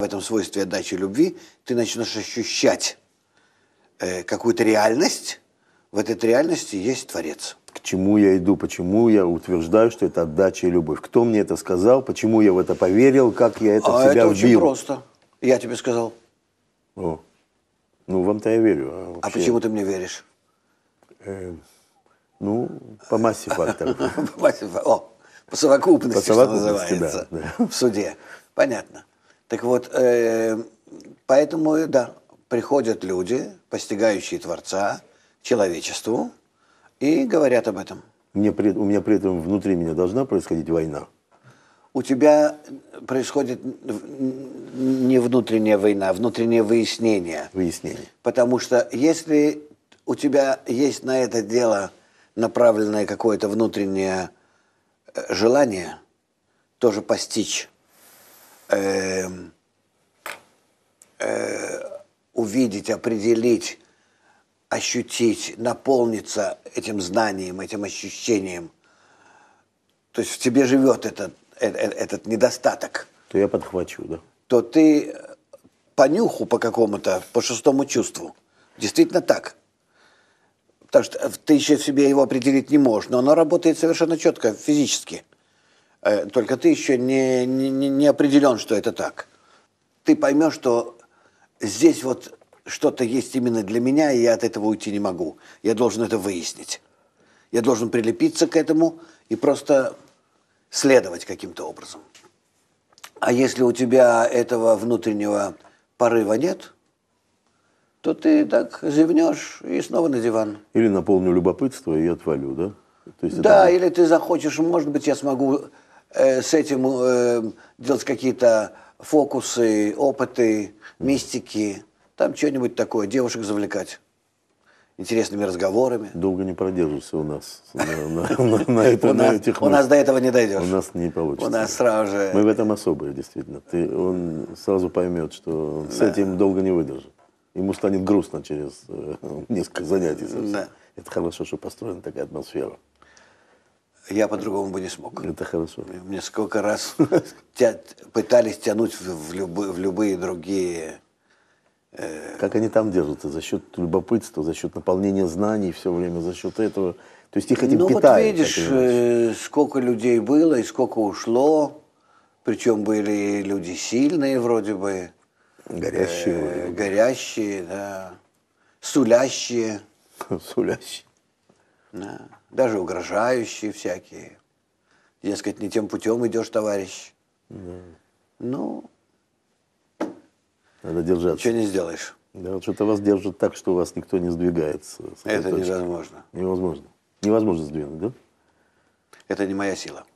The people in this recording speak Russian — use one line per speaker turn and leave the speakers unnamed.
В этом свойстве отдачи любви ты начнешь ощущать э, какую-то реальность. В этой реальности есть Творец.
К чему я иду, почему я утверждаю, что это отдача и любовь? Кто мне это сказал, почему я в это поверил, как я это а в себя это вбил? очень просто. Я тебе сказал. О. Ну, вам-то я верю. А, а вообще... а почему ты мне веришь? Э, ну, по массе факторов. По
массе факторов. О, по совокупности, по совокупности что называется, в суде. Понятно. Так вот, э, поэтому, да, приходят люди, постигающие Творца, человечеству, и говорят об этом.
Мне при, у меня при этом внутри меня должна происходить война.
У тебя происходит не внутренняя война, а внутреннее выяснение. Выяснение. Потому что если у тебя есть на это дело направленное какое-то внутреннее э, желание, тоже постичь э, э, увидеть, определить, ощутить, наполниться этим знанием, этим ощущением. То есть в тебе живет этот, этот, э, этот недостаток. То
я подхвачу, да.
То ты по нюху по какому-то, по шестому чувству. Действительно так. Потому что э, ты еще в себе его определить не можешь, но оно работает совершенно четко, физически. Э, только ты еще не, не, не определен, что это так. Ты поймешь, что здесь вот что-то есть именно для меня, и я от этого уйти не могу. Я должен это выяснить. Я должен прилепиться к этому и просто следовать каким-то образом. А если у тебя этого внутреннего порыва нет, то ты так зевнешь и снова на диван.
Или наполню любопытство и отвалю, да? То есть
да, это... или ты захочешь, может быть, я смогу Э, с этим э, делать какие-то фокусы, опыты, мистики, там что-нибудь такое,
девушек завлекать интересными разговорами. Долго не продержишься у нас на, на, у нас, этих У нас до этого не дойдешь. У нас не получится. У нас сразу же... Мы в этом особые, действительно. Ты, он сразу поймет, что с этим долго не выдержит. Ему станет грустно через э, несколько занятий. Это хорошо, что построена такая атмосфера я по-другому бы не смог. Это хорошо. Мне сколько раз пытались тянуть в, в, любые, в любые другие... Э... Как они там держатся? За счет любопытства, за счет наполнения знаний все время, за счет этого. То есть их этим ну, питают. Ну вот видишь,
э, сколько людей было и сколько ушло. Причем были люди сильные вроде бы. Горящие. Э, горящие, да. Сулящие. Сулящие да, даже угрожающие всякие. Дескать, не тем путем идешь, товарищ.
Да. Ну, надо держаться. Ничего не сделаешь. Да, вот что-то вас держит так, что у вас никто не сдвигается. Это точки. невозможно. Невозможно. Невозможно сдвинуть, да?
Это не моя сила.